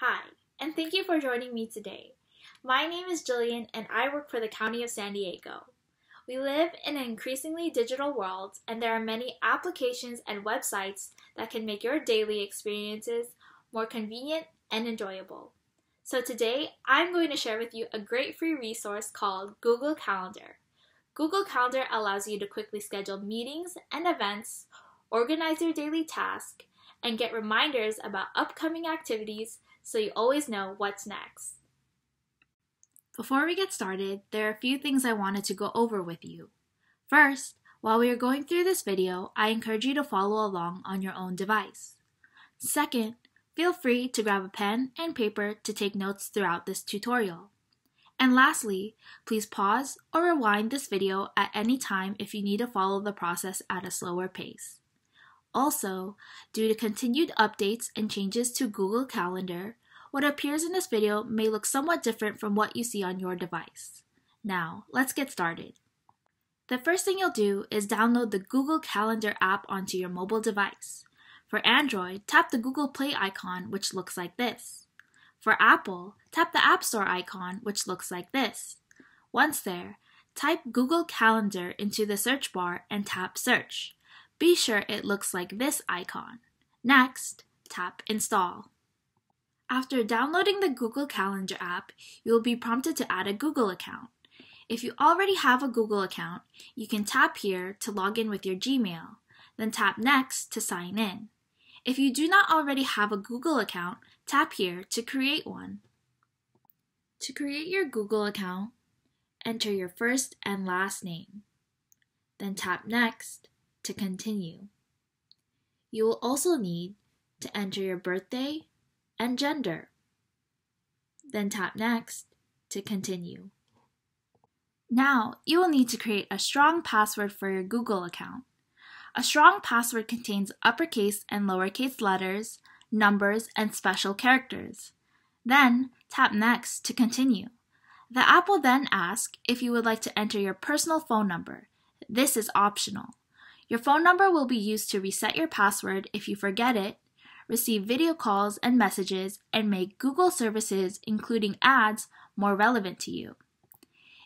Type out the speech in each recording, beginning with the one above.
Hi, and thank you for joining me today. My name is Jillian, and I work for the County of San Diego. We live in an increasingly digital world, and there are many applications and websites that can make your daily experiences more convenient and enjoyable. So, today I'm going to share with you a great free resource called Google Calendar. Google Calendar allows you to quickly schedule meetings and events, organize your daily tasks, and get reminders about upcoming activities so you always know what's next. Before we get started, there are a few things I wanted to go over with you. First, while we are going through this video, I encourage you to follow along on your own device. Second, feel free to grab a pen and paper to take notes throughout this tutorial. And lastly, please pause or rewind this video at any time if you need to follow the process at a slower pace. Also, due to continued updates and changes to Google Calendar, what appears in this video may look somewhat different from what you see on your device. Now, let's get started. The first thing you'll do is download the Google Calendar app onto your mobile device. For Android, tap the Google Play icon, which looks like this. For Apple, tap the App Store icon, which looks like this. Once there, type Google Calendar into the search bar and tap Search. Be sure it looks like this icon. Next, tap Install. After downloading the Google Calendar app, you will be prompted to add a Google account. If you already have a Google account, you can tap here to log in with your Gmail, then tap Next to sign in. If you do not already have a Google account, tap here to create one. To create your Google account, enter your first and last name, then tap Next to continue. You will also need to enter your birthday and gender. Then tap Next to continue. Now, you will need to create a strong password for your Google account. A strong password contains uppercase and lowercase letters, numbers, and special characters. Then, tap Next to continue. The app will then ask if you would like to enter your personal phone number. This is optional. Your phone number will be used to reset your password if you forget it, receive video calls and messages, and make Google services, including ads, more relevant to you.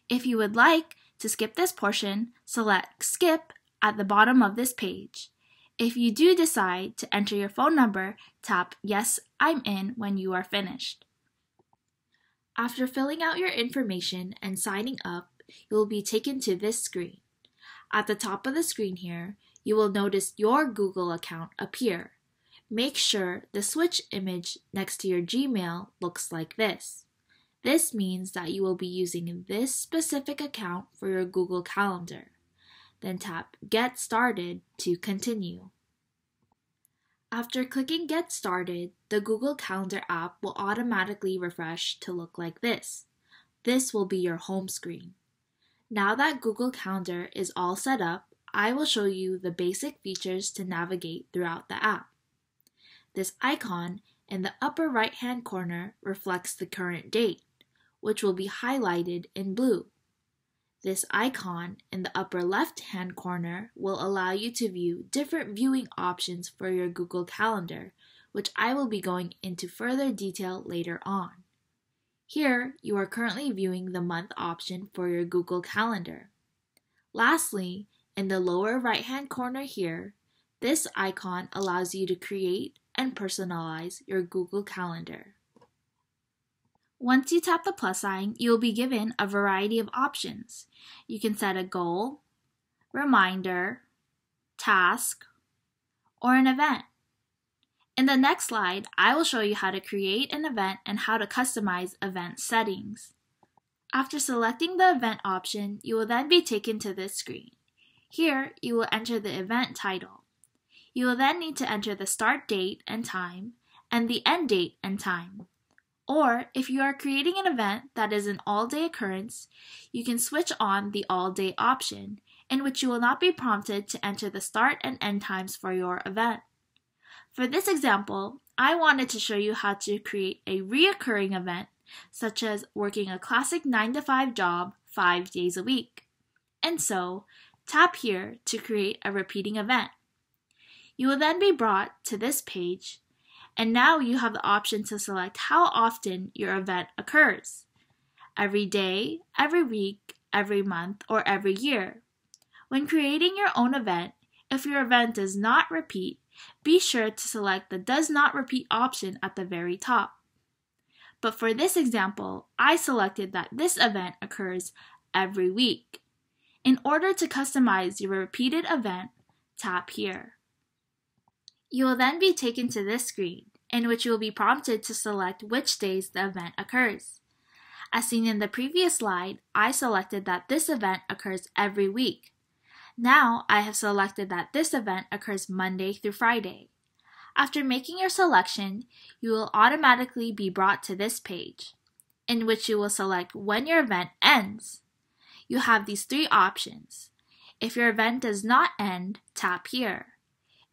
If you would like to skip this portion, select Skip at the bottom of this page. If you do decide to enter your phone number, tap Yes, I'm in when you are finished. After filling out your information and signing up, you will be taken to this screen. At the top of the screen here, you will notice your Google account appear. Make sure the switch image next to your Gmail looks like this. This means that you will be using this specific account for your Google Calendar. Then tap Get Started to continue. After clicking Get Started, the Google Calendar app will automatically refresh to look like this. This will be your home screen. Now that Google Calendar is all set up, I will show you the basic features to navigate throughout the app. This icon in the upper right hand corner reflects the current date, which will be highlighted in blue. This icon in the upper left hand corner will allow you to view different viewing options for your Google Calendar, which I will be going into further detail later on. Here, you are currently viewing the month option for your Google Calendar. Lastly, in the lower right hand corner here, this icon allows you to create and personalize your Google Calendar. Once you tap the plus sign, you will be given a variety of options. You can set a goal, reminder, task, or an event. In the next slide, I will show you how to create an event and how to customize event settings. After selecting the event option, you will then be taken to this screen. Here, you will enter the event title. You will then need to enter the start date and time, and the end date and time. Or, if you are creating an event that is an all day occurrence, you can switch on the all day option, in which you will not be prompted to enter the start and end times for your event. For this example, I wanted to show you how to create a reoccurring event, such as working a classic 9 to 5 job 5 days a week. And so, tap here to create a repeating event. You will then be brought to this page, and now you have the option to select how often your event occurs every day, every week, every month, or every year. When creating your own event, if your event does not repeat, be sure to select the Does Not Repeat option at the very top. But for this example, I selected that this event occurs every week. In order to customize your repeated event, tap here. You will then be taken to this screen, in which you will be prompted to select which days the event occurs. As seen in the previous slide, I selected that this event occurs every week, now I have selected that this event occurs Monday through Friday. After making your selection, you will automatically be brought to this page, in which you will select when your event ends. You have these three options. If your event does not end, tap here.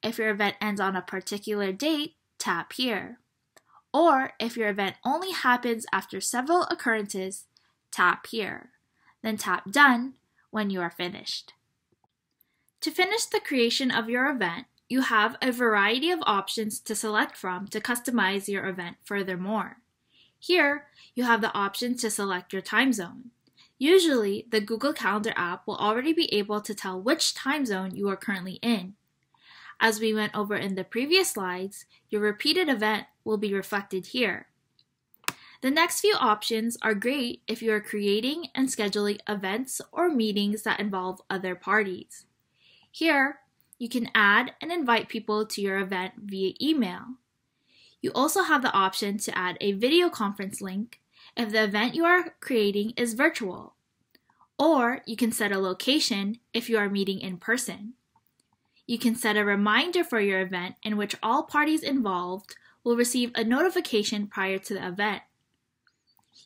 If your event ends on a particular date, tap here. Or if your event only happens after several occurrences, tap here. Then tap Done when you are finished. To finish the creation of your event, you have a variety of options to select from to customize your event furthermore. Here, you have the option to select your time zone. Usually, the Google Calendar app will already be able to tell which time zone you are currently in. As we went over in the previous slides, your repeated event will be reflected here. The next few options are great if you are creating and scheduling events or meetings that involve other parties. Here, you can add and invite people to your event via email. You also have the option to add a video conference link if the event you are creating is virtual, or you can set a location if you are meeting in person. You can set a reminder for your event in which all parties involved will receive a notification prior to the event.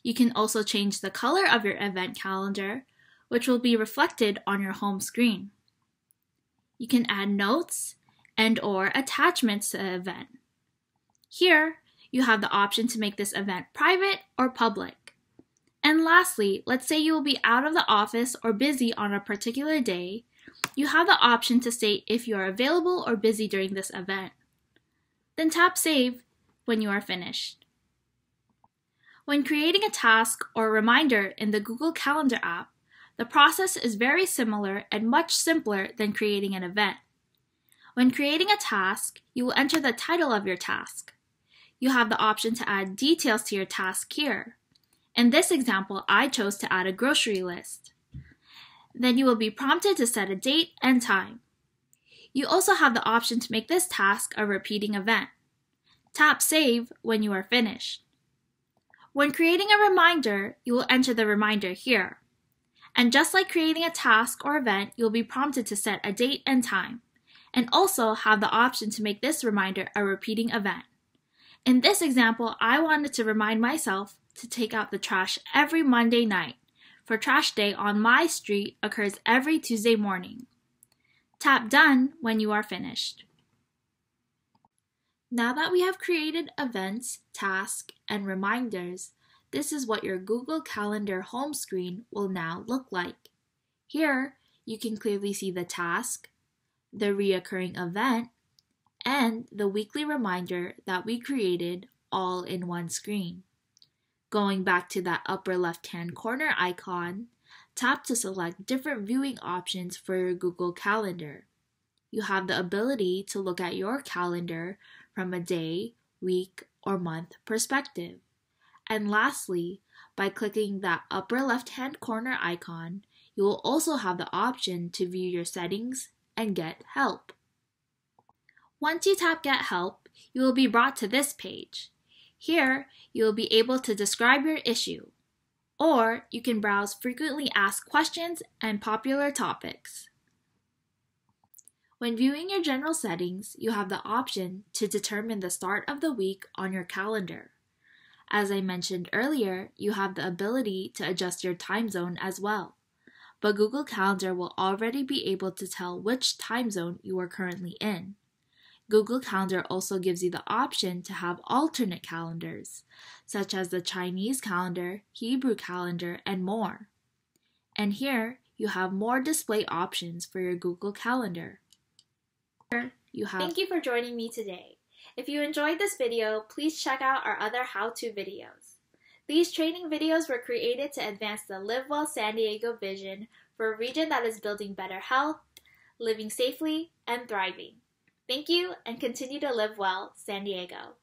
You can also change the color of your event calendar, which will be reflected on your home screen you can add notes and or attachments to the event. Here, you have the option to make this event private or public. And lastly, let's say you will be out of the office or busy on a particular day, you have the option to state if you are available or busy during this event. Then tap Save when you are finished. When creating a task or reminder in the Google Calendar app, the process is very similar and much simpler than creating an event. When creating a task, you will enter the title of your task. You have the option to add details to your task here. In this example, I chose to add a grocery list. Then you will be prompted to set a date and time. You also have the option to make this task a repeating event. Tap Save when you are finished. When creating a reminder, you will enter the reminder here. And just like creating a task or event, you'll be prompted to set a date and time, and also have the option to make this reminder a repeating event. In this example, I wanted to remind myself to take out the trash every Monday night, for trash day on my street occurs every Tuesday morning. Tap done when you are finished. Now that we have created events, tasks, and reminders, this is what your Google Calendar home screen will now look like. Here, you can clearly see the task, the reoccurring event, and the weekly reminder that we created all in one screen. Going back to that upper left-hand corner icon, tap to select different viewing options for your Google Calendar. You have the ability to look at your calendar from a day, week, or month perspective. And lastly, by clicking that upper left hand corner icon, you will also have the option to view your settings and get help. Once you tap Get Help, you will be brought to this page. Here, you will be able to describe your issue, or you can browse frequently asked questions and popular topics. When viewing your general settings, you have the option to determine the start of the week on your calendar. As I mentioned earlier, you have the ability to adjust your time zone as well. But Google Calendar will already be able to tell which time zone you are currently in. Google Calendar also gives you the option to have alternate calendars, such as the Chinese calendar, Hebrew calendar, and more. And here, you have more display options for your Google Calendar. Here you have Thank you for joining me today. If you enjoyed this video, please check out our other how-to videos. These training videos were created to advance the Live Well San Diego vision for a region that is building better health, living safely, and thriving. Thank you and continue to live well, San Diego.